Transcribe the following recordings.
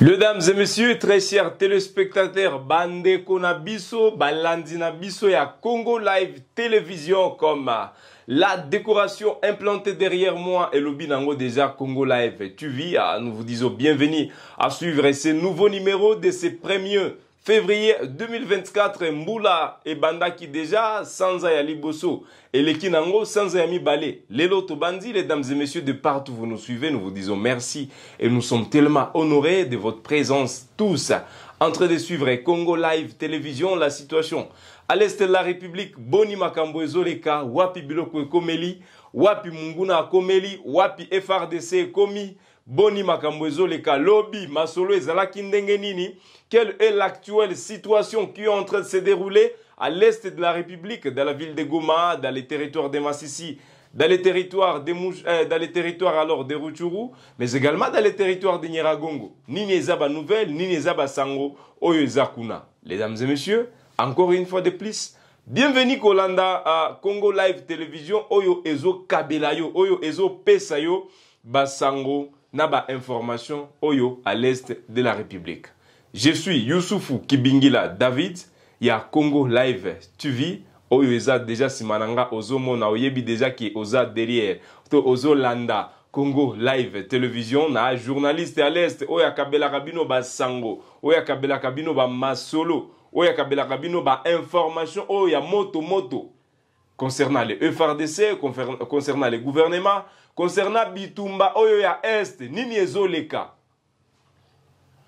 Mesdames et messieurs, très chers téléspectateurs, Bande Konabiso, Balandina Biso et à Congo Live Télévision comme ah, la décoration implantée derrière moi et le binango déjà Congo Live TV. Ah, nous vous disons bienvenue à suivre ces nouveaux numéros de ces premiers février 2024 Mboula et sans déjà Bosso et et Kinango sans sans balé les mibale bandits, les dames et messieurs de partout vous nous suivez nous vous disons merci et nous sommes tellement honorés de votre présence tous en train de suivre Congo Live Télévision la situation à l'est de la République boni makambo Zoleka, wapi biloko Komeli, wapi munguna Komeli, wapi FRDC Komi boni makambo ezoleka lobi masolo et ndenge quelle est l'actuelle situation qui est en train de se dérouler à l'est de la République, dans la ville de Goma, dans les territoires de Massissi, dans les territoires, euh, dans les territoires alors de Ruchuru, mais également dans les territoires de Nyiragongo. Ni Nouvelle, ni Sango, Oyo Zakuna. Mesdames et messieurs, encore une fois de plus, bienvenue Kolanda à Congo Live Télévision, Oyo Ezo Kabelayo, Oyo Ezo Pesayo, Basango. Naba information oyo à l'est de la République. Je suis Youssoufou Kibingila David ya Congo Live TV oyo eza déjà simananga na oyebi déjà ki oza derrière to landa Congo Live Télévision na journaliste à l'est oyo akabelaka sango basango oyo kabino ba masolo oya kabela kabino information. oyo ya moto moto concernant les e FRDC, concernant les gouvernements, concernant Bitumba, Oyoya Est, Nini Ezoleka.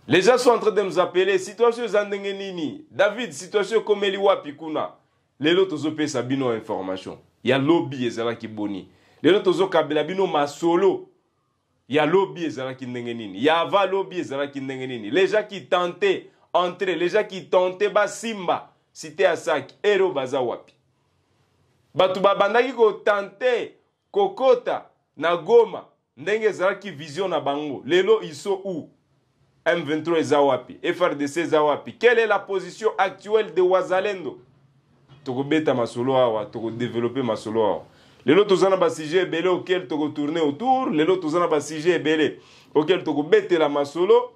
Les gens sont en train de nous appeler, situation Zandenge Nini, David, situation Komeli Wapikuna. Les autres ont Sabino information. Il y a lobby Ezala qui boni. Les autres ont kabila bino masolo. Il y a lobby Ezala qui ndenge nini. Il y a va lobby Ezala qui ndenge nini. Les gens qui tentaient entrer, les gens qui tentaient Basimba, cité Asaki, Ero Bazawapi. bato babandaki kotante kokota na goma ndenge ezalaki vision na bango lelo iso u m23 eza wapi frdc eza wapi quelle est la position actuelle de wazalendo tokobeta masolo awa tokodevelope masolo awa lelo toza na basujet ebele auquel tokotourne autour lelo toza na basujet ebele auquel tokobetela masolo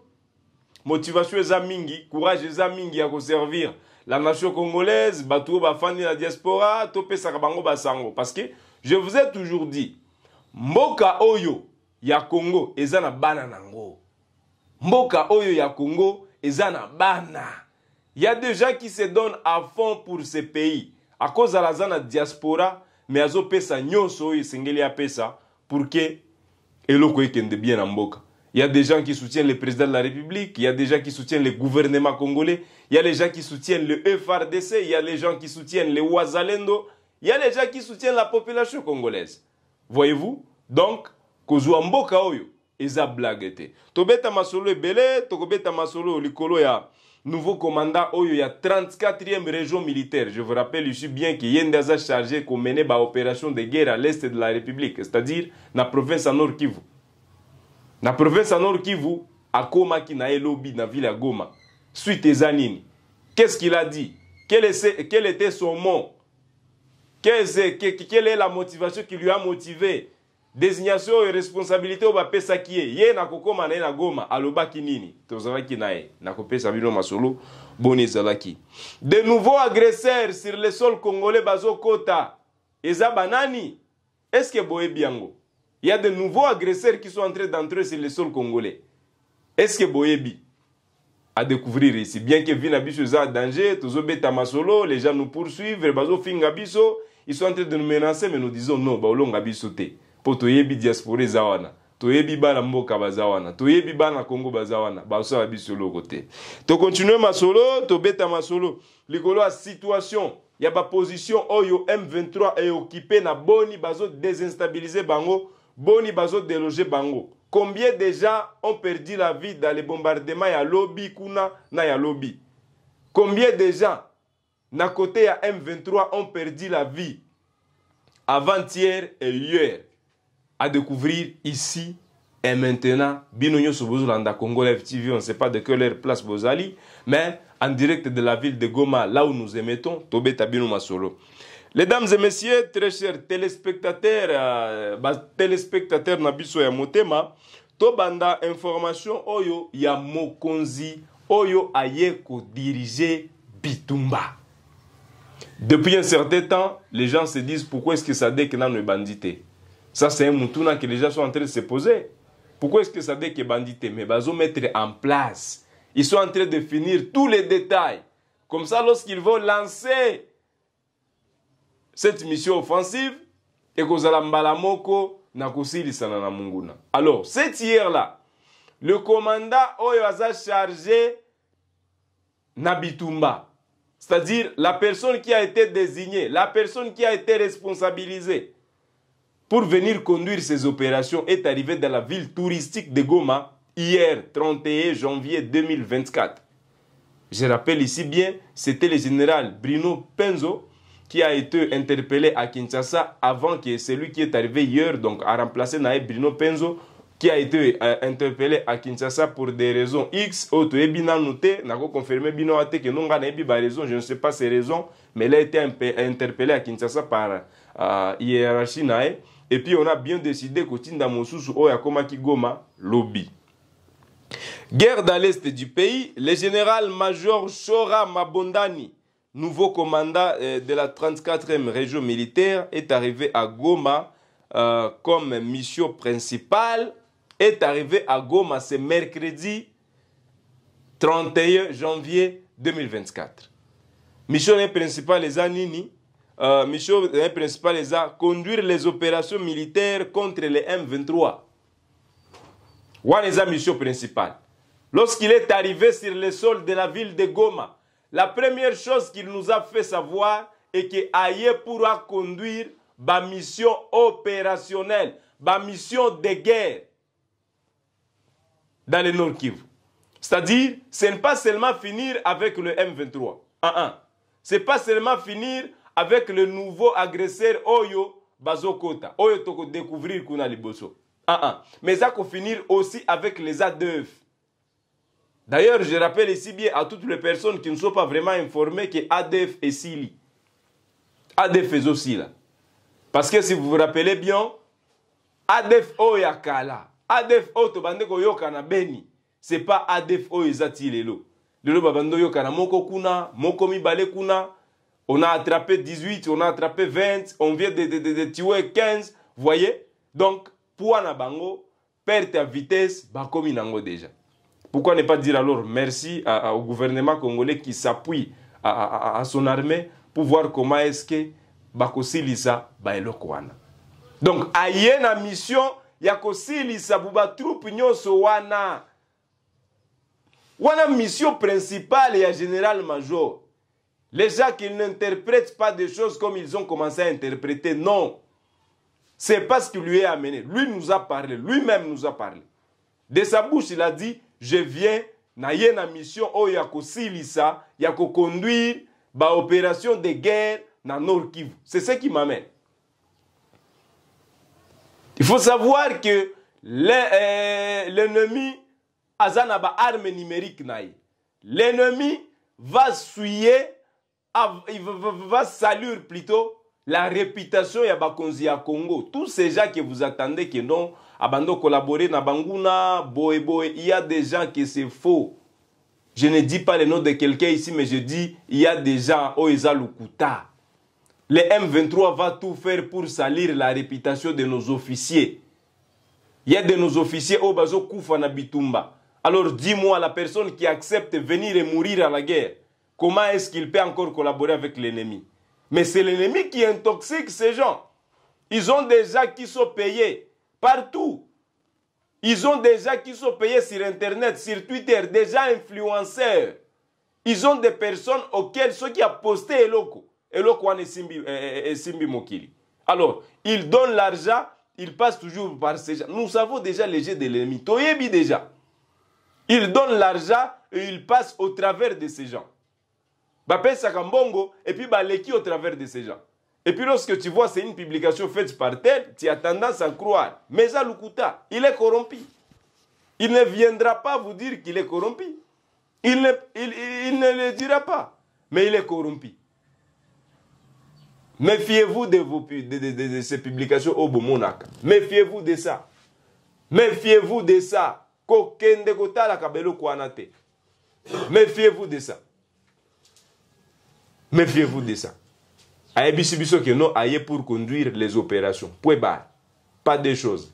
motivation eza mingi courage eza mingi ya koservir la nation congolaise, Batou Bafani la diaspora, Topé Sakabango Basango. Parce que je vous ai toujours dit, Mboka Oyo, ya Congo, Ezana Bana Nango. Mboka Oyo, ya Congo, Ezana Bana. Il y a des gens qui se donnent à fond pour ce pays. À cause de la Zana diaspora, mais Azo Pesa, Nyoso, Sengeli Pesa, pour que Eloko de bien en Mboka. Il y a des gens qui soutiennent le président de la République, il y a des gens qui soutiennent le gouvernement congolais, il y a des gens qui soutiennent le e FRDC, il y a des gens qui soutiennent les Ouazalendo, il y a des gens qui soutiennent la population congolaise. Voyez-vous Donc, kozwa mboka oyo Tobeta masolo ebele, tokobeta masolo likolo ya nouveau commandant oyo ya 34e région militaire. Je vous rappelle suis bien que des chargé de mener ba opération de guerre à l'est de la République, c'est-à-dire la province à Nord Kivu. na province ya nord kivu akomaki na ye lobi na ville ya goma suite eza nini qu'est-ce qu'il a dit quel, est, quel était son mot quelle, quelle est la motivation qui lui a motivé désignation oyo responsabilité oyo bapesaki ye ye nakokóma na ye na goma alobaki nini tozalaki na ye nakopesa bino masolo boni ezalaki de nouveau agresseur sur le sol congolais bazokota eza banani eske boyebi yango Il y a de nouveaux agresseurs qui sont entrés d'entrer sur le sol congolais. Est-ce que Boyebi a découvrir ici Bien que Vina Biso en danger, Tozobeta Masolo, les gens nous poursuivent, baso fingabiso ils sont en train de nous menacer, mais nous disons non, Baolonga Biso Pour Po Toyebi diaspora Zawana. toyebi bana mboka bazawana, wana toyebi bana kongo baza wana To biso ma To tokontinue masolo ma masolo likolo ya situation ya position oyo m23 occupée na boni bazo désinstabiliser bango boni bazo déloger bango combien de gens ont perdu la vie dans les bombardements à lobi kuna na lobi combien de gens na côté à M23 ont perdu la vie avant-hier et hier à découvrir ici et maintenant bino sobozo landa Congo Live TV on ne sait pas de quelle heure place bozali mais en direct de la ville de Goma là où nous émettons tobeta bino masolo Mesdames et messieurs, très chers téléspectateurs, euh, bas téléspectateurs na ya motema, tobanda information oyo ya mokonzi oyo ayeko diriger bitumba. Depuis un certain temps, les gens se disent pourquoi est-ce que Sadek n'a pas bandité Ça c'est un motouna que les gens sont en train de se poser. Pourquoi est-ce que Sadek est bandité Mais ils bah, vont mettre en place. Ils sont en train de finir tous les détails. Comme ça, lorsqu'ils vont lancer cette mission offensive et mbala moko na sana na munguna alors cette hier là le commandant oyo chargé Nabitumba, c'est-à-dire la personne qui a été désignée la personne qui a été responsabilisée pour venir conduire ces opérations est arrivée dans la ville touristique de Goma hier 31 janvier 2024 je rappelle ici bien c'était le général Bruno Penzo qui a été interpellé à Kinshasa avant que celui qui est arrivé hier, donc a remplacé Naé Bruno Penzo, qui a été euh, interpellé à Kinshasa pour des raisons X, autre et bien noté, n'a pas confirmé bino que non n'aibi par raison, je ne sais pas ses raisons, mais il a été interpellé à Kinshasa par euh, nae et puis on a bien décidé que Tinda Mosusu Oyakoma Kigoma lobby. Guerre dans l'est du pays, le général-major Sora Mabondani nouveau commandant euh, de la 34e région militaire, est arrivé à Goma euh, comme mission principale, est arrivé à Goma ce mercredi 31 janvier 2024. Mission principale, les à euh, mission principale, les a conduire les opérations militaires contre les M23. Voilà les mission principale. Lorsqu'il est arrivé sur le sol de la ville de Goma, la première chose qu'il nous a fait savoir est que Aïe pourra conduire ma mission opérationnelle, ma mission de guerre dans le Nord Kivu. C'est-à-dire, ce n'est pas seulement finir avec le M23. Ah, Ce n'est pas seulement finir avec le nouveau agresseur Oyo Bazokota. Oyo Toko découvrir Kuna Liboso. Ah, Mais ça finir aussi avec les ADEF. D'ailleurs, je rappelle ici bien à toutes les personnes qui ne sont pas vraiment informées que ADF est Sili. Adef est aussi là. Parce que si vous vous rappelez bien, Adef Oyakala, ADF Otobandeko Yokana Beni, ce n'est pas ADF Oyezatilelo. Lelo Babando Yokana Moko Kuna, Moko Mibale on a attrapé 18, on a attrapé 20, on vient de, tuer 15, vous voyez Donc, pour bango, perte à vitesse, Bakomi Nango déjà. Pourquoi ne pas dire alors merci au gouvernement congolais qui s'appuie à, son armée pour voir comment est-ce que bakosilisa baelokwana. Donc a na mission ya kosilisa buba troupe nyonso wana. Wana mission principale ya général major. Les gens qui n'interprètent pas des choses comme ils ont commencé à interpréter, non. C'est parce qui lui est amené. Lui nous a parlé, lui-même nous a parlé. De sa bouche, il a dit je viens na ye mission oyo ya kosilisa conduire une opération de guerre le nord kivu c'est ce qui m'amène il faut savoir que euh, l'ennemi a euh, numérique l'ennemi va saluer va saluer plutôt la réputation ya ya congo tous ces gens que vous attendez que non abando collaborer na banguna boe, il y a des gens qui c'est faux je ne dis pas le nom de quelqu'un ici mais je dis il y a des gens au oh, Lukuta le M23 va tout faire pour salir la réputation de nos officiers il y a de nos officiers au oh, bazo kufa bitumba alors dis-moi la personne qui accepte venir et mourir à la guerre comment est-ce qu'il peut encore collaborer avec l'ennemi mais c'est l'ennemi qui intoxique ces gens ils ont des gens qui sont payés partout. Ils ont des qui sont payés sur Internet, sur Twitter, déjà influenceurs. Ils ont des personnes auxquelles ceux qui ont posté Eloko, Eloko euh, euh, euh, Simbi Mokili. Alors, ils donnent l'argent, ils passent toujours par ces gens. Nous savons déjà les gens de l'ennemi. déjà. Ils donnent l'argent et ils passent au travers de ces gens. Bape Sakambongo et puis Baleki au travers de ces gens. Et puis lorsque tu vois c'est une publication faite par tel, tu as tendance à croire. Mais Alukuta, il est corrompu. Il ne viendra pas vous dire qu'il est corrompu. Il ne, il, ne le dira pas. Mais il est corrompu. Méfiez-vous de, vos, de, ces publications au Bomonak. Méfiez-vous de ça. Méfiez-vous de ça. Méfiez-vous de ça. Méfiez-vous de ça ayebisi qui que non aye pour conduire les opérations Pouéba, pas de choses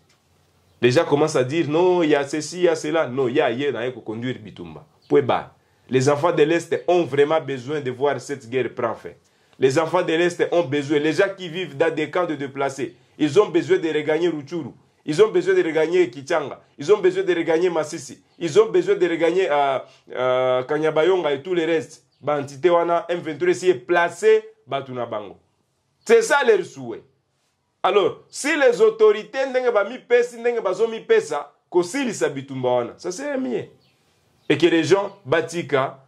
les gens commencent à dire non il y a ceci il y a cela non il y a aye pour conduire bitumba Pouéba, les enfants de l'est ont vraiment besoin de voir cette guerre prendre fin les enfants de l'est ont besoin les gens qui vivent dans des camps de déplacés ils ont besoin de regagner Ruchuru ils ont besoin de regagner Kichanga. Ils ont besoin de regagner Massisi. Ils ont besoin de regagner euh, euh, Kanyabayonga et tout le reste. Bantite Wana M23 est placé batuna bango c'est ça leur souhait alors si les autorités n'ont pas mis ndenge les ndenge ko kosilisa bitumba wana ça c'est mieux. et que les gens batika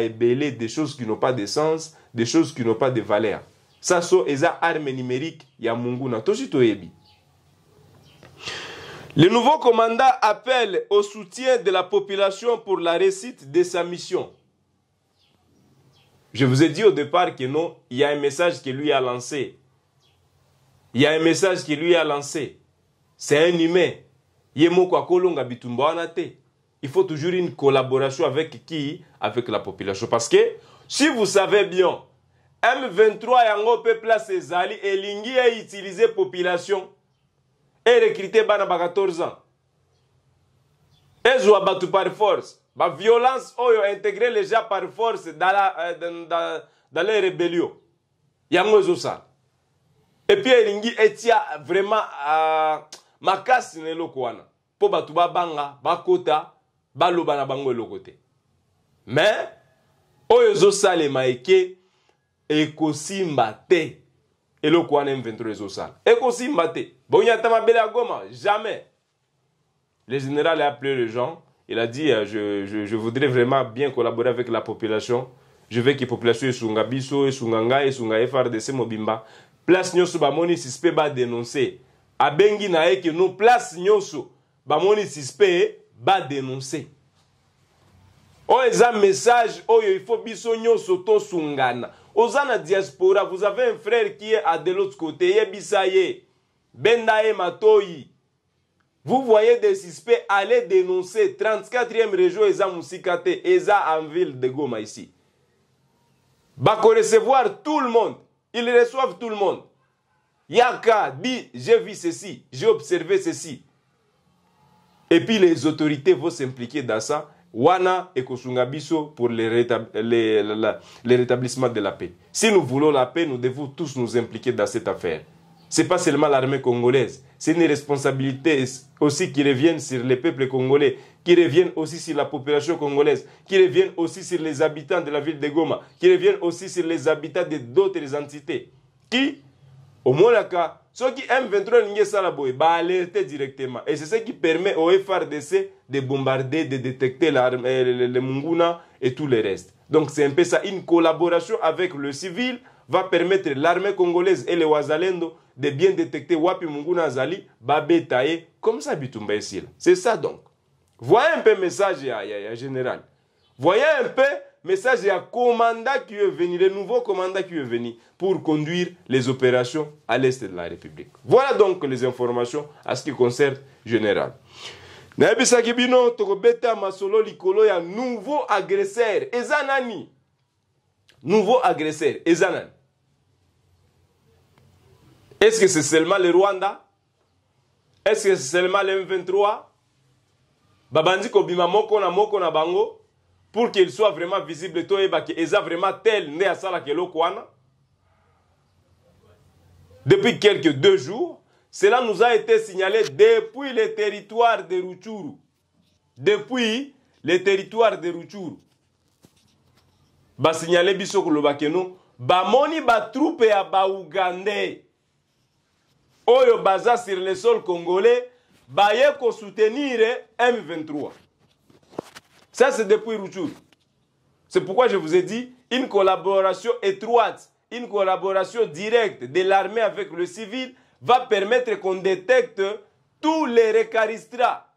ebele des choses qui n'ont pas de sens des choses qui n'ont pas de valeur ça c'est eza arme numérique ya Le nouveau commandant appelle au soutien de la population pour la réussite de sa mission. Je vous ai dit au départ que non, il y a un message qui lui a lancé. Il y a un message qui lui a lancé. C'est un humain. Il faut toujours une collaboration avec qui Avec la population. Parce que si vous savez bien, M23 yango peuple et Lingui a utilisé population et recruté bana 14 ans. à battu par force. baviolence oyo intégrer les gens par force dans, la, euh, dans, dans, dans les rébellions yango ezosala epui elingi etia vraiment uh, makasi na eloko wana mpo bato babanga bakota baloba na bango eloko te me oyo ezosalema eke ekosimba te eloko wana m23 ezosala ekosimba te boyini ata mabele ya goma jamais le général a appelé les gens il a dit euh, je, je, je, voudrais vraiment bien collaborer avec la population je veux que la population Sungabiso biso esunga ngai esunga frdc mobimba place nyonso bamoni suspect dénoncer abengi na que nous place nyonso bamoni suspect dénoncer oh eza message oh il faut biso nyonso Sungana aux la diaspora vous avez un frère qui est à de l'autre côté yebisa ye benda ye matoyi vous voyez des suspects aller dénoncer 34e région Eza Moussikate, Eza en ville de Goma ici. Bako recevoir tout le monde. Ils reçoivent tout le monde. Yaka dit J'ai vu ceci, j'ai observé ceci. Et puis les autorités vont s'impliquer dans ça. Wana et Kosungabiso pour le rétablissement de la paix. Si nous voulons la paix, nous devons tous nous impliquer dans cette affaire n'est pas seulement l'armée congolaise, c'est une responsabilité aussi qui revient sur les peuples congolais, qui revient aussi sur la population congolaise, qui revient aussi sur les habitants de la ville de Goma, qui revient aussi sur les habitants de d'autres entités, qui, au moins là, ceux qui M23 ça, la bah alerter directement. Et c'est ce qui permet au FRDC de bombarder, de détecter les Munguna et tout le reste. Donc c'est un peu ça, une collaboration avec le civil, va permettre l'armée congolaise et les wazalendo de bien détecter wapi munguna Babé babetaye comme ça bitumba c'est ça donc voyez un peu message à général voyez un peu message à commandant qui est venu le nouveau commandant qui est venu pour conduire les opérations à l'est de la république voilà donc les informations à ce qui concerne général nayebisaki masolo likolo un nouveau agresseur Ezanani nouveau agresseur, Ezanan. Est-ce que c'est seulement le Rwanda Est-ce que c'est seulement le M23 Babandi kobima na moko na bango pour qu'il soit vraiment visible et vraiment tel ne sala ke lokwana. Depuis quelques deux jours, cela nous a été signalé depuis les territoires de Ruchuru. Depuis les territoires de Ruchuru signale biso koloba keno troupes batrupe ya baugandais oyo baza sur le sol congolais ko soutenir M23. Ça, c'est depuis Routchou. C'est pourquoi je vous ai dit une collaboration étroite, une collaboration directe de l'armée avec le civil va permettre qu'on détecte tous les récaristrats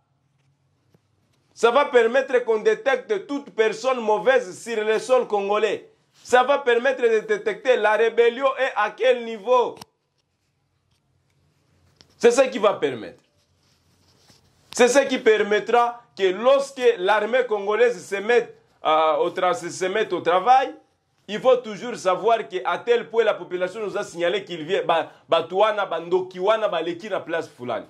ça va permettre qu'on détecte toute personne mauvaise sur le sol congolais. Ça va permettre de détecter la rébellion et à quel niveau. C'est ça qui va permettre. C'est ça qui permettra que lorsque l'armée congolaise se mette, euh, au au travail, il faut toujours savoir qu'à tel point la population nous a signalé qu'il vient bah, bah, bah, place Fulani.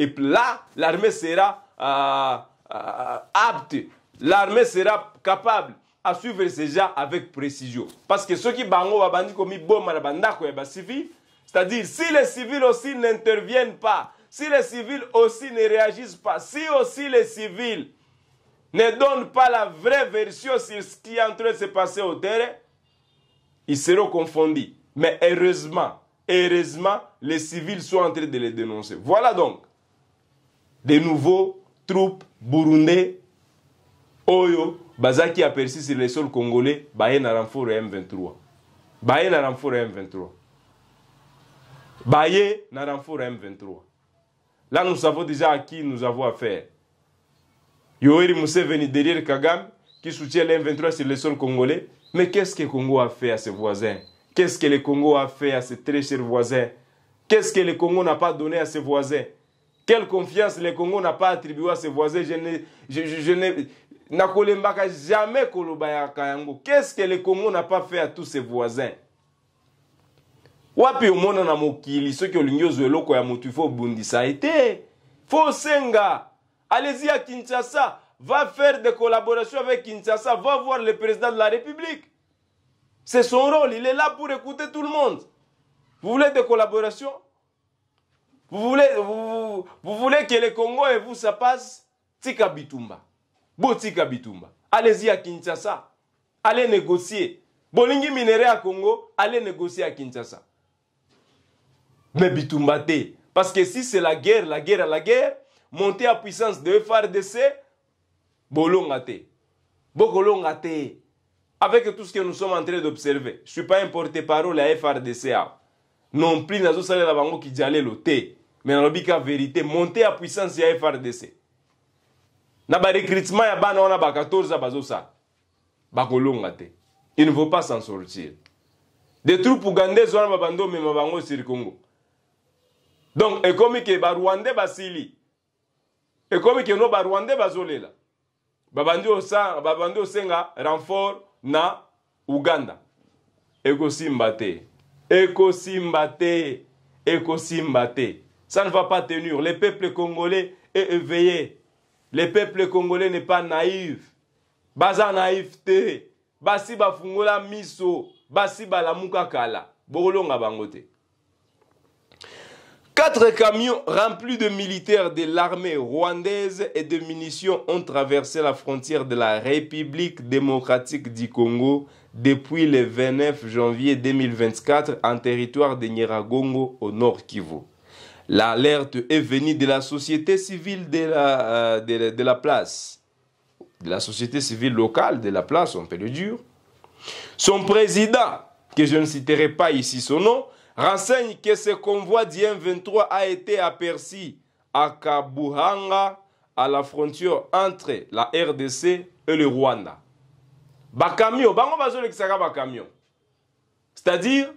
Et là, l'armée sera... Euh, euh, apte, l'armée sera capable à suivre ces gens avec précision. Parce que ceux qui bango babandi bon boma pas bandako civil, c'est-à-dire si les civils aussi n'interviennent pas, si les civils aussi ne réagissent pas, si aussi les civils ne donnent pas la vraie version sur ce qui est en train de se passer au terrain, ils seront confondus. Mais heureusement, heureusement, les civils sont en train de les dénoncer. Voilà donc de nouveau. Troupes, burundais oyo qui a perçu sur le sol congolais baye na renfort M23 baye na renfort M23 baye na renfort M23 là nous savons déjà à qui nous avons affaire Moussé venu derrière Kagame qui soutient le M23 sur le sol congolais mais qu'est-ce que le Congo a fait à ses voisins qu'est-ce que le Congo a fait à ses très chers voisins qu'est-ce que le Congo n'a pas donné à ses voisins quelle confiance le Congo n'a pas attribué à ses voisins Je n'ai. Je, je, jamais Kolobaya Kayango. Qu'est-ce que le Congo n'a pas fait à tous ses voisins Wapi omona na mokili soki ya été. fo allez-y à kinshasa va faire des collaborations avec kinshasa va voir le président de la république c'est son rôle il est là pour écouter tout le monde vous voulez des collaborations vous voulez, vous, vous voulez que le Congo et vous, ça passe Tika Bitumba. Bo Tika Bitumba. Allez-y à Kinshasa. Allez négocier. Bolingi minéré à Congo, allez négocier à Kinshasa. Mais Bitumba te. Parce que si c'est la guerre, la guerre à la guerre, monter à puissance de FRDC, Bolonga te. Bokolonga te. Avec tout ce que nous sommes en train d'observer, je ne suis pas un porte-parole à FRDCA. Non plus, nous avons salé la bango qui dialé le thé. me nalobika verite monte ya puissance ya frdc na barecrutement ya bana wana ba 14 bazosala bakolonga te il ne faut pas s'en sortir des troupes ugandaises wana babandi omema bango e sur congo donc ekomi ke barwande basili ekomi ke no barwande bazolela babandi babandi osenga renfort na uganda ekosimba te ekosimba te ekosimba te Ça ne va pas tenir. Le peuple congolais est éveillé. Le peuple congolais n'est pas naïf. Baza naïveté. Basi bafungola miso. Basi la kala. Borolonga bangote. Quatre camions remplis de militaires de l'armée rwandaise et de munitions ont traversé la frontière de la République démocratique du Congo depuis le 29 janvier 2024 en territoire de Nyiragongo au nord Kivu. L'alerte est venue de la société civile euh, de la, de, la place, de la société civile locale de la place, on peut le dire. Son président, que je ne citerai pas ici son nom, renseigne que ce convoi d'IM-23 a été aperçu à Kabuhanga, à la frontière entre la RDC et le Rwanda. Bakamio, bango bazo le camion. C'est-à-dire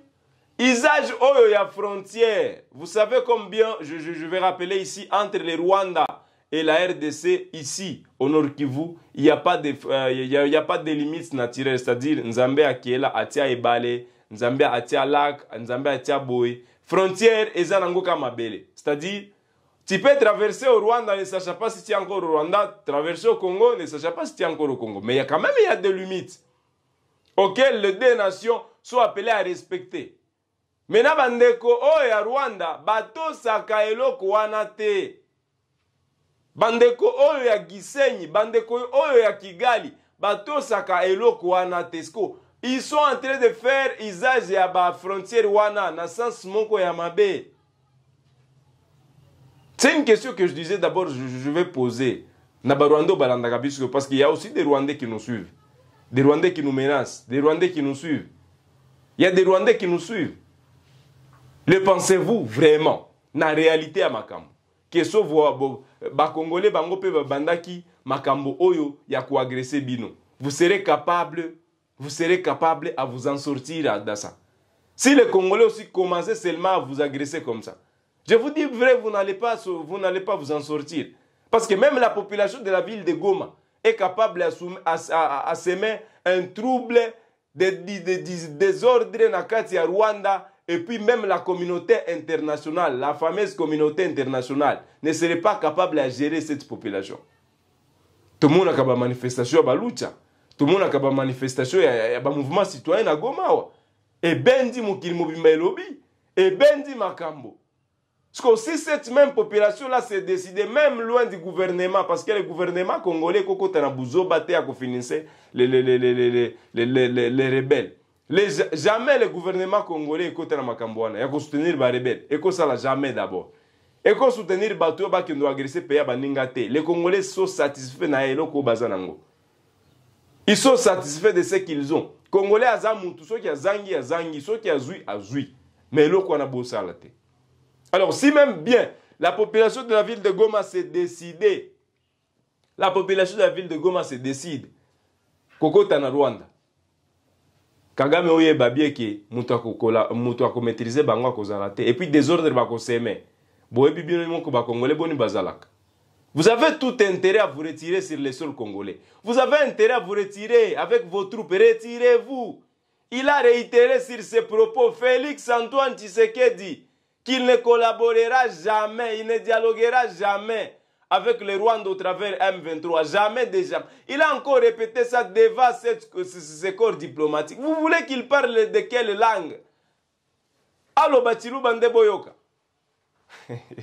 Isage oyo ya frontière. Vous savez combien, je, je, vais rappeler ici, entre le Rwanda et la RDC, ici, au Nord Kivu, il n'y a, pas de, euh, y a, pas de limites naturelles. C'est-à-dire, Nzambe Akiela, Atia Ebale, Nzambe Atia Lac, Nzambe Atia Boe. Frontière, Ezanango Kamabele. C'est-à-dire, tu peux traverser au Rwanda, ne sachant pas si tu es encore au Rwanda, traverser au Congo, ne sachant pas si tu es encore au Congo. Mais il y a quand même y a des limites auxquelles les deux nations sont appelées à respecter. me na bandeko oyo ya rwanda batosaka eloko wana te bandeko oyo ya gisenyi bandeko oyo ya kigali batosaka eloko wana te sko ils sont en train de faire usage ya bafrontiere wana na sens moko ya mabe c'est une question que je disais d'abord je, je vais poser na barwanda balandaka biso parce qu'il y a aussi des rwandais qui nous suivent des rwandais qui nous menacent des rwandais qui nous suivent il y a des rwandais qui nous suivent Le pensez-vous vraiment na réalité à makambo keso ce soit bango mpe Bandaki, makambo oyo ya bino vous serez capable vous serez capable à vous en sortir dans ça si les congolais aussi commençaient seulement à vous agresser comme ça je vous dis vrai vous n'allez pas vous n'allez pas vous en sortir parce que même la population de la ville de Goma est capable à, semer un trouble de, désordres na Rwanda et puis même la communauté internationale, la fameuse communauté internationale, ne serait pas capable à gérer cette population. Tout le monde a une manifestation à Lucha. Tout le monde a une manifestation à un mouvement citoyen à Goma. Et Bendi Mukil Mobimba Elobi. Et Bendi Makambo. Parce que si cette même population-là s'est décidée, même loin du gouvernement, parce que le gouvernement congolais, Koko Tanabuzo, battait à financer les, les, les, les, les, les, les, les, les rebelles. Les, jamais le gouvernement congolais ekotala makambo les rebelles. Et barebele ekosala jamais d'abord les bato oyo bakende qui peye ya baninga te les congolais sont satisfaits na ce qu'ils ont ils sont satisfaits de ce qu'ils ont congolais aza sont soki azangi azangi soki azui azui. mais eloko na bosala te alors si même bien la population de la ville de goma s'est décidée la population de la ville de goma se décide kokota na rwanda kagame Vous avez tout intérêt à vous retirer sur le sol congolais. Vous avez intérêt à vous retirer avec vos troupes. Retirez-vous. Il a réitéré sur ses propos Félix Antoine dit qu'il ne collaborera jamais, il ne dialoguera jamais avec le Rwanda au travers M23. Jamais déjà. Il a encore répété ça devant ce corps diplomatique. Vous voulez qu'il parle de quelle langue Allo Batilou boyoka.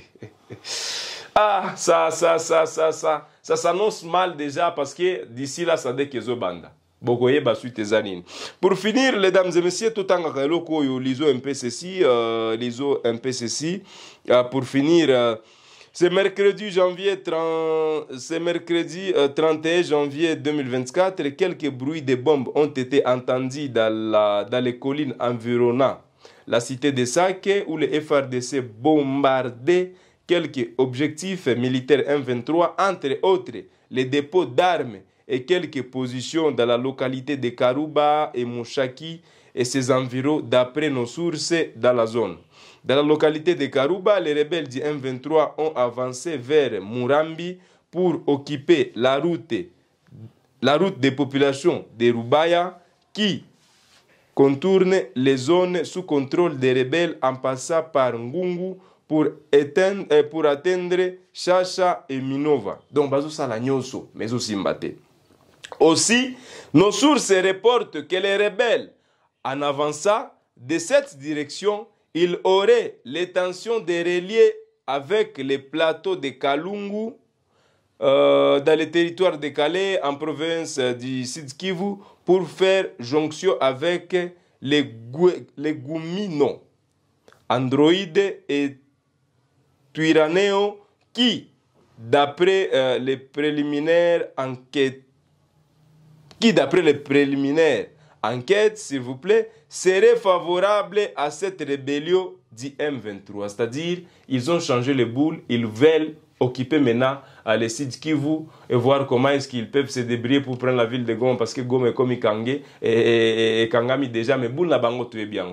ah, ça, ça, ça, ça, ça. Ça s'annonce mal déjà parce que d'ici là, ça dékezo banda. suite pour finir les dames et messieurs tout en oyo un peu ceci euh, un peu ceci MPCC. Euh, pour finir euh, c'est mercredi, janvier ce mercredi 31 euh, janvier 2024, quelques bruits de bombes ont été entendus dans, la, dans les collines environnantes. La cité de Sake, où le FRDC bombardait quelques objectifs militaires M23, entre autres les dépôts d'armes et quelques positions dans la localité de Karuba et Mouchaki et ses environs d'après nos sources dans la zone. Dans la localité de Karuba, les rebelles du M23 ont avancé vers Murambi pour occuper la route, la route des populations de Rubaya qui contourne les zones sous contrôle des rebelles en passant par Ngungu pour, euh, pour atteindre Chacha et Minova. Donc, la nyonso, mais aussi Mbate. Aussi, nos sources reportent que les rebelles en avançant de cette direction, il aurait l'intention de relier avec les plateaux de Kalungu, euh, dans le territoire de Calais, en province euh, du Sud-Kivu, pour faire jonction avec les, les Gouminos, et Tuiraneo, euh, qui, d'après les préliminaires enquêtes, qui d'après les préliminaires enquête, s'il vous plaît, serait favorable à cette rébellion du M23. C'est-à-dire, ils ont changé les boules, ils veulent occuper maintenant à euh, les sites Kivu et voir comment est-ce qu'ils peuvent se débrouiller pour prendre la ville de Goma parce que Goma est comme KANGÉ et, Kangami déjà, mais boule bango tu es bien.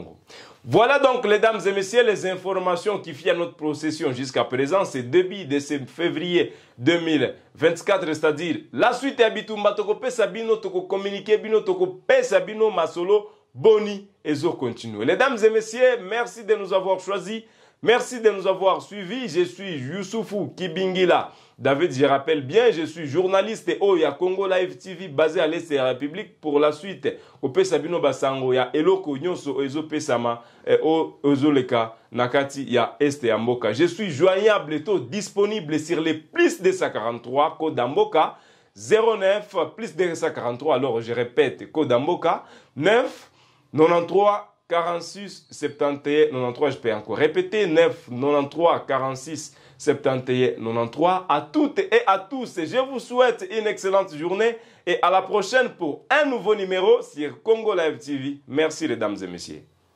Voilà donc, les dames et messieurs, les informations qui firent notre procession jusqu'à présent. C'est début de février 2024, c'est-à-dire la suite est Bitumba Toko bino Toko Communiqué Bino Toko bino Masolo Boni et zo continue. Les dames et messieurs, merci de nous avoir choisis. Merci de nous avoir suivis. Je suis Youssoufou Kibingila. David, je rappelle bien, je suis journaliste et oh, Congo Live TV basé à l'Est de la République. Pour la suite, au Sabino Basango, il y a Eloko Nyonso, Ezo Pesama, et eh, Ozoleka, Nakati, il y a Est Amboka. Je suis joignable et tout disponible sur les plus de 143 codes Amboka, 09 plus 243. Alors, je répète, code Amboka, 9 93 46 71 93, je peux encore répéter, 9 93 46 71 93. À toutes et à tous, je vous souhaite une excellente journée et à la prochaine pour un nouveau numéro sur Congo Live TV. Merci, les dames et messieurs.